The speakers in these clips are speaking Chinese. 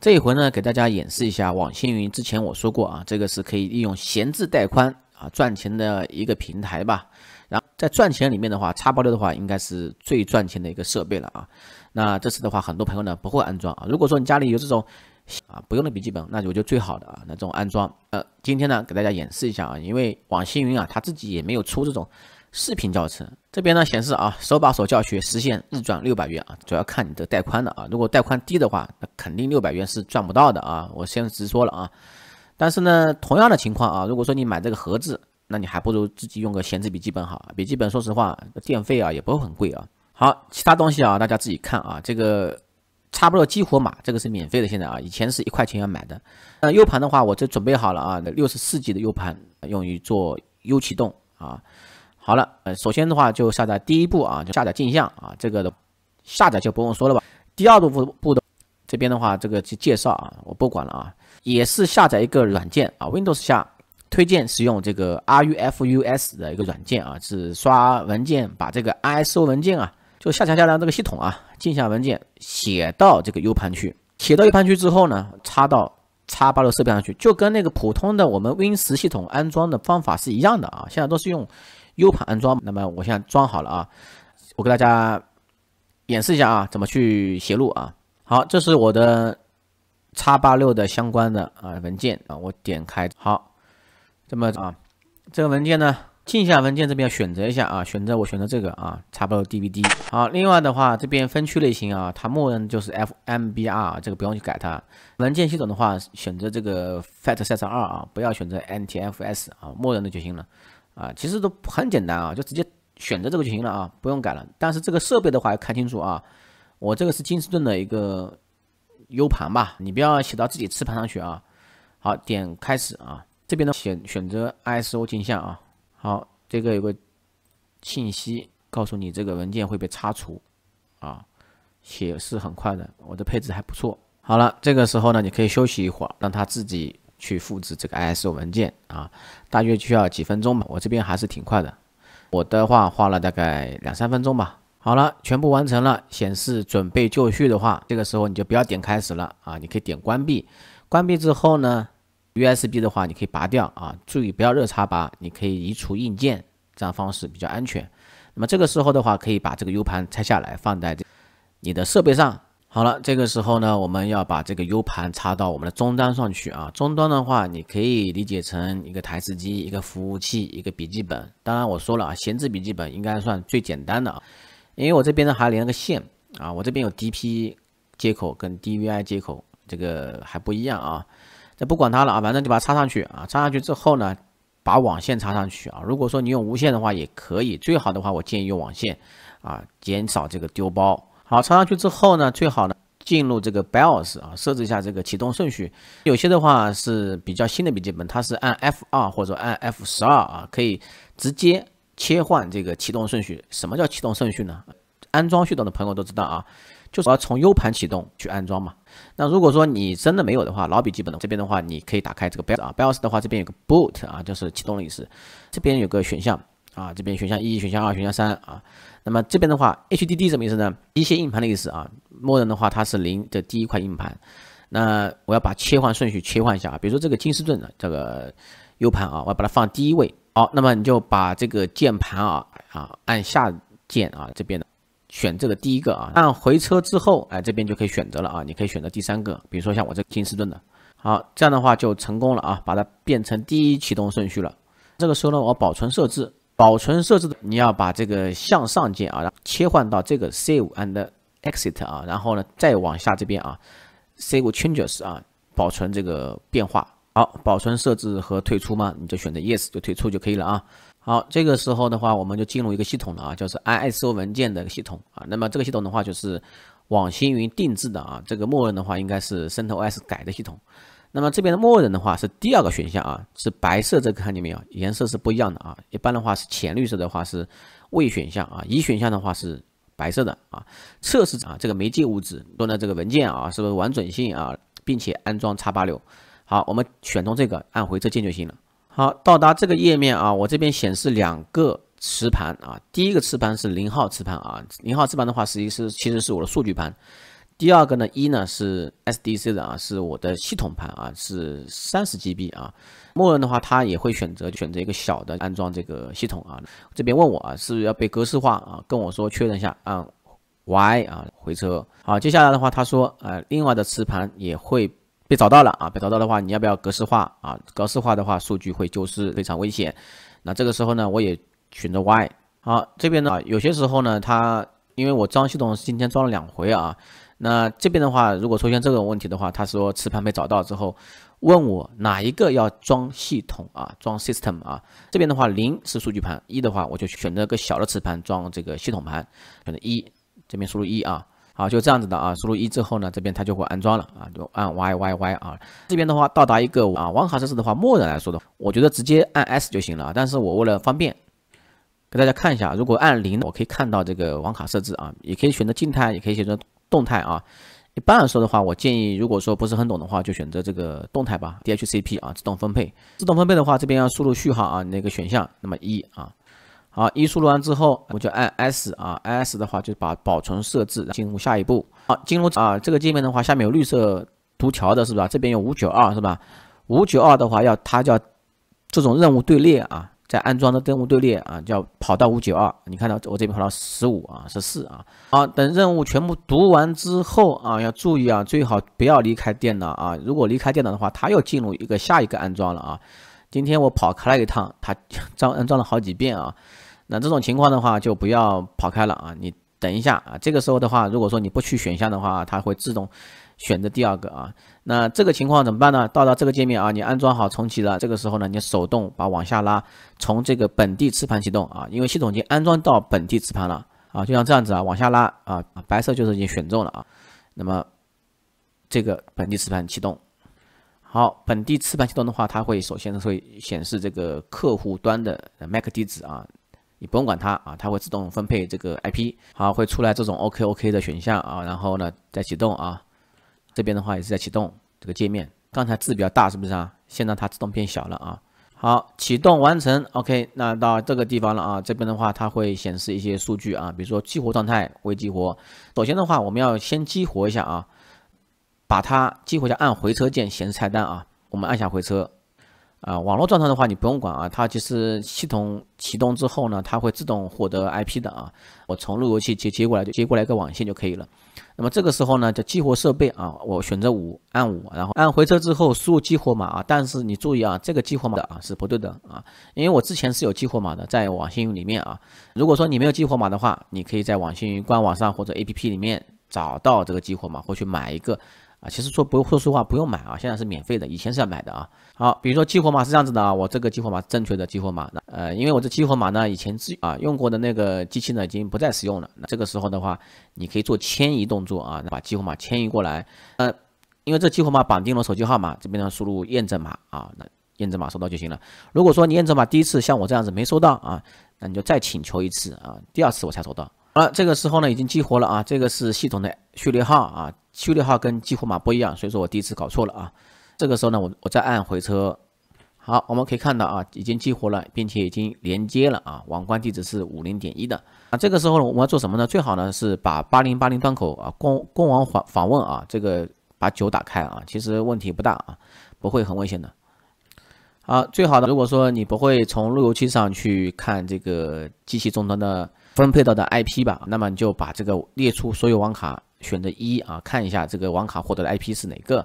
这一回呢，给大家演示一下网信云。之前我说过啊，这个是可以利用闲置带宽啊赚钱的一个平台吧。然后在赚钱里面的话，插包六的话应该是最赚钱的一个设备了啊。那这次的话，很多朋友呢不会安装啊。如果说你家里有这种啊不用的笔记本，那就我觉得最好的啊，那这种安装。呃，今天呢给大家演示一下啊，因为网信云啊他自己也没有出这种。视频教程这边呢显示啊，手把手教学实现日赚六百元啊，主要看你的带宽的啊。如果带宽低的话，那肯定六百元是赚不到的啊。我先直说了啊。但是呢，同样的情况啊，如果说你买这个盒子，那你还不如自己用个闲置笔记本好。笔记本说实话，电费啊也不会很贵啊。好，其他东西啊，大家自己看啊。这个差不多激活码，这个是免费的，现在啊，以前是一块钱要买的。那 U 盘的话，我这准备好了啊，那六十四 G 的 U 盘用于做 U 启动啊。好了，呃，首先的话就下载第一步啊，就下载镜像啊，这个的下载就不用说了吧。第二步步的这边的话，这个去介绍啊，我不管了啊，也是下载一个软件啊，Windows 下推荐使用这个 Rufus 的一个软件啊，是刷文件，把这个 ISO 文件啊，就下载下来这个系统啊，镜像文件写到这个 U 盘去，写到 U 盘去之后呢，插到插八的设备上去，就跟那个普通的我们 w i n 十系统安装的方法是一样的啊，现在都是用。U 盘安装，那么我现在装好了啊，我给大家演示一下啊，怎么去写入啊。好，这是我的叉八六的相关的啊文件啊，我点开好，这么啊，这个文件呢，镜像文件这边选择一下啊，选择我选择这个啊 x 8 6 D v D。好，另外的话，这边分区类型啊，它默认就是 F M B R，这个不用去改它。文件系统的话，选择这个 Fat 三十二啊，不要选择 N T F S 啊，默认的就行了。啊，其实都很简单啊，就直接选择这个就行了啊，不用改了。但是这个设备的话要看清楚啊，我这个是金士顿的一个 U 盘吧，你不要写到自己磁盘上去啊。好，点开始啊，这边呢选选择 ISO 镜像啊。好，这个有个信息告诉你这个文件会被擦除啊，写是很快的，我的配置还不错。好了，这个时候呢你可以休息一会儿，让它自己。去复制这个 ISO 文件啊，大约需要几分钟吧，我这边还是挺快的。我的话花了大概两三分钟吧。好了，全部完成了，显示准备就绪的话，这个时候你就不要点开始了啊，你可以点关闭。关闭之后呢，USB 的话你可以拔掉啊，注意不要热插拔，你可以移除硬件，这样方式比较安全。那么这个时候的话，可以把这个 U 盘拆下来放在你的设备上。好了，这个时候呢，我们要把这个 U 盘插到我们的终端上去啊。终端的话，你可以理解成一个台式机、一个服务器、一个笔记本。当然我说了啊，闲置笔记本应该算最简单的啊，因为我这边呢还连了个线啊，我这边有 DP 接口跟 DVI 接口，这个还不一样啊。这不管它了啊，反正就把它插上去啊。插上去之后呢，把网线插上去啊。如果说你用无线的话也可以，最好的话我建议用网线啊，减少这个丢包。好，插上去之后呢，最好呢进入这个 BIOS 啊，设置一下这个启动顺序。有些的话是比较新的笔记本，它是按 F 二或者按 F 十二啊，可以直接切换这个启动顺序。什么叫启动顺序呢？安装系统的朋友都知道啊，就是要从 U 盘启动去安装嘛。那如果说你真的没有的话，老笔记本的这边的话你可以打开这个 BIOS 啊，BIOS 的话这边有个 Boot 啊，就是启动的意思，这边有个选项。啊，这边选项一，选项二，选项三啊。那么这边的话，HDD 什么意思呢？机械硬盘的意思啊。默认的话，它是零的第一块硬盘。那我要把切换顺序切换一下啊。比如说这个金士顿的这个 U 盘啊，我要把它放第一位。好，那么你就把这个键盘啊啊按下键啊，这边选这个第一个啊，按回车之后，哎，这边就可以选择了啊。你可以选择第三个，比如说像我这金士顿的。好，这样的话就成功了啊，把它变成第一启动顺序了。这个时候呢，我保存设置。保存设置，你要把这个向上键啊，然后切换到这个 Save and Exit 啊，然后呢再往下这边啊，Save Changes 啊，保存这个变化。好，保存设置和退出吗？你就选择 Yes 就退出就可以了啊。好，这个时候的话，我们就进入一个系统了啊，就是 ISO 文件的系统啊。那么这个系统的话，就是网星云定制的啊。这个默认的话应该是渗透 OS 改的系统。那么这边的默认的话是第二个选项啊，是白色这个看见没有？颜色是不一样的啊。一般的话是浅绿色的话是未选项啊，已选项的话是白色的啊。测试啊，这个媒介物质落在这个文件啊，是不是完整性啊，并且安装叉八六。好，我们选中这个，按回车键就行了。好，到达这个页面啊，我这边显示两个磁盘啊，第一个磁盘是零号磁盘啊，零号磁盘的话，实际是其实是我的数据盘。第二个呢，一呢是 S D C 的啊，是我的系统盘啊，是三十 G B 啊。默认的话，它也会选择选择一个小的安装这个系统啊。这边问我啊，是不是要被格式化啊？跟我说确认一下，按 Y 啊回车。好，接下来的话，他说，呃，另外的磁盘也会被找到了啊。被找到的话，你要不要格式化啊？格式化的话，数据会丢失，非常危险。那这个时候呢，我也选择 Y。好，这边呢，有些时候呢，他因为我装系统今天装了两回啊。那这边的话，如果出现这种问题的话，他说磁盘没找到之后，问我哪一个要装系统啊？装 system 啊？这边的话，零是数据盘，一的话我就选择个小的磁盘装这个系统盘，选择一。这边输入一啊，好，就这样子的啊，输入一之后呢，这边它就会安装了啊，就按 y y y 啊。这边的话到达一个啊网卡设置的话，默认来说的我觉得直接按 s 就行了啊。但是我为了方便，给大家看一下，如果按零，我可以看到这个网卡设置啊，也可以选择静态，也可以选择。动态啊，一般来说的话，我建议如果说不是很懂的话，就选择这个动态吧。DHCP 啊，自动分配。自动分配的话，这边要输入序号啊，那个选项，那么一啊，好，一输入完之后，我就按 S 啊，S 的话就把保存设置，进入下一步。好，进入啊这个界面的话，下面有绿色图条的是吧？这边有五九二是吧？五九二的话要它叫这种任务队列啊。在安装的任务队列啊，叫跑到五九二，你看到我这边跑到十五啊，十四啊，好，等任务全部读完之后啊，要注意啊，最好不要离开电脑啊。如果离开电脑的话，它又进入一个下一个安装了啊。今天我跑开了一趟，它装安装了好几遍啊。那这种情况的话，就不要跑开了啊。你等一下啊，这个时候的话，如果说你不去选项的话，它会自动。选择第二个啊，那这个情况怎么办呢？到达这个界面啊，你安装好重启了，这个时候呢，你手动把往下拉，从这个本地磁盘启动啊，因为系统已经安装到本地磁盘了啊，就像这样子啊，往下拉啊，白色就是已经选中了啊，那么这个本地磁盘启动，好，本地磁盘启动的话，它会首先会显示这个客户端的 MAC 地址啊，你不用管它啊，它会自动分配这个 IP，好，会出来这种 OK OK 的选项啊，然后呢再启动啊。这边的话也是在启动这个界面，刚才字比较大，是不是啊？现在它自动变小了啊。好，启动完成，OK。那到这个地方了啊，这边的话它会显示一些数据啊，比如说激活状态未激活。首先的话，我们要先激活一下啊，把它激活一下，按回车键显示菜单啊，我们按下回车。啊，网络状态的话你不用管啊，它其实系统启动之后呢，它会自动获得 IP 的啊。我从路由器接接过来就接过来一个网线就可以了。那么这个时候呢，叫激活设备啊，我选择五按五，然后按回车之后输入激活码啊。但是你注意啊，这个激活码的啊是不对的啊，因为我之前是有激活码的在网信云里面啊。如果说你没有激活码的话，你可以在网信云官网上或者 APP 里面找到这个激活码，或去买一个。啊，其实说不，说实话不用买啊，现在是免费的，以前是要买的啊。好，比如说激活码是这样子的啊，我这个激活码正确的激活码，那呃，因为我这激活码呢，以前自啊用过的那个机器呢已经不再使用了，那这个时候的话，你可以做迁移动作啊，把激活码迁移过来。呃，因为这激活码绑定了手机号码，这边呢输入验证码啊，那验证码收到就行了。如果说你验证码第一次像我这样子没收到啊，那你就再请求一次啊，第二次我才收到。好了，这个时候呢已经激活了啊，这个是系统的序列号啊。序列号跟激活码不一样，所以说我第一次搞错了啊。这个时候呢，我我再按回车，好，我们可以看到啊，已经激活了，并且已经连接了啊。网关地址是五零点一的啊。这个时候呢，我们要做什么呢？最好呢是把八零八零端口啊公公网访访问啊这个把九打开啊。其实问题不大啊，不会很危险的。好，最好的如果说你不会从路由器上去看这个机器终端的分配到的 IP 吧，那么你就把这个列出所有网卡。选择一啊，看一下这个网卡获得的 IP 是哪个，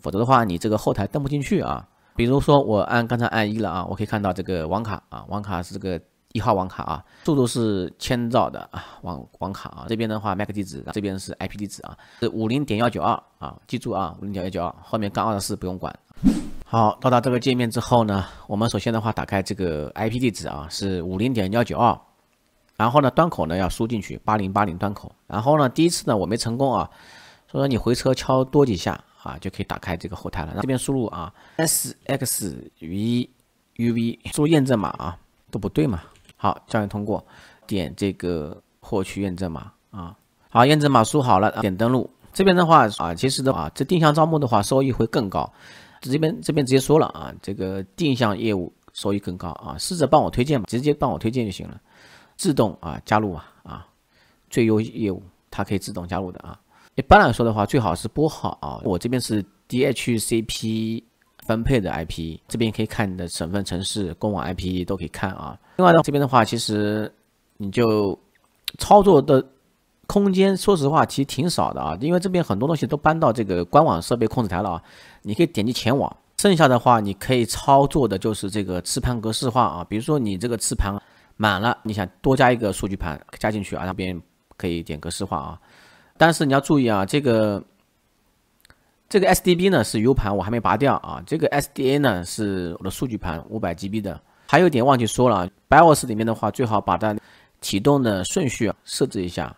否则的话你这个后台登不进去啊。比如说我按刚才按一了啊，我可以看到这个网卡啊，网卡是这个一号网卡啊，速度是千兆的啊，网网卡啊，这边的话 MAC 地址，这边是 IP 地址啊，是五零点幺九二啊，记住啊，五零点幺九二后面杠二的四不用管。好，到达这个界面之后呢，我们首先的话打开这个 IP 地址啊，是五零点幺九二。然后呢，端口呢要输进去八零八零端口。然后呢，第一次呢我没成功啊，所以说你回车敲多几下啊，就可以打开这个后台了。这边输入啊，S X V U V 输验证码啊，都不对嘛。好，校验通过，点这个获取验证码啊。好，验证码输好了，点登录。这边的话啊，其实的话，这定向招募的话收益会更高。这边这边直接说了啊，这个定向业务收益更高啊，试着帮我推荐吧，直接帮我推荐就行了。自动啊，加入嘛啊，最优业务，它可以自动加入的啊。一般来说的话，最好是拨号啊。我这边是 DHCP 分配的 IP，这边可以看你的省份、城市、公网 IP 都可以看啊。另外呢，这边的话，其实你就操作的空间，说实话其实挺少的啊，因为这边很多东西都搬到这个官网设备控制台了啊。你可以点击前往，剩下的话你可以操作的就是这个磁盘格式化啊，比如说你这个磁盘。满了，你想多加一个数据盘加进去啊？那边可以点格式化啊。但是你要注意啊，这个这个 S D B 呢是 U 盘，我还没拔掉啊。这个 S D A 呢是我的数据盘，五百 G B 的。还有点忘记说了，BIOS 里面的话最好把它启动的顺序设置一下。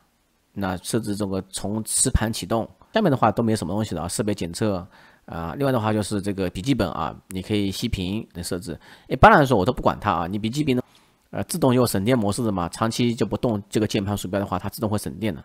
那设置这个从磁盘启动，下面的话都没什么东西的啊，设备检测啊，另外的话就是这个笔记本啊，你可以熄屏来设置。一般来说我都不管它啊。你笔记本呢呃，自动又省电模式的嘛，长期就不动这个键盘鼠标的话，它自动会省电的。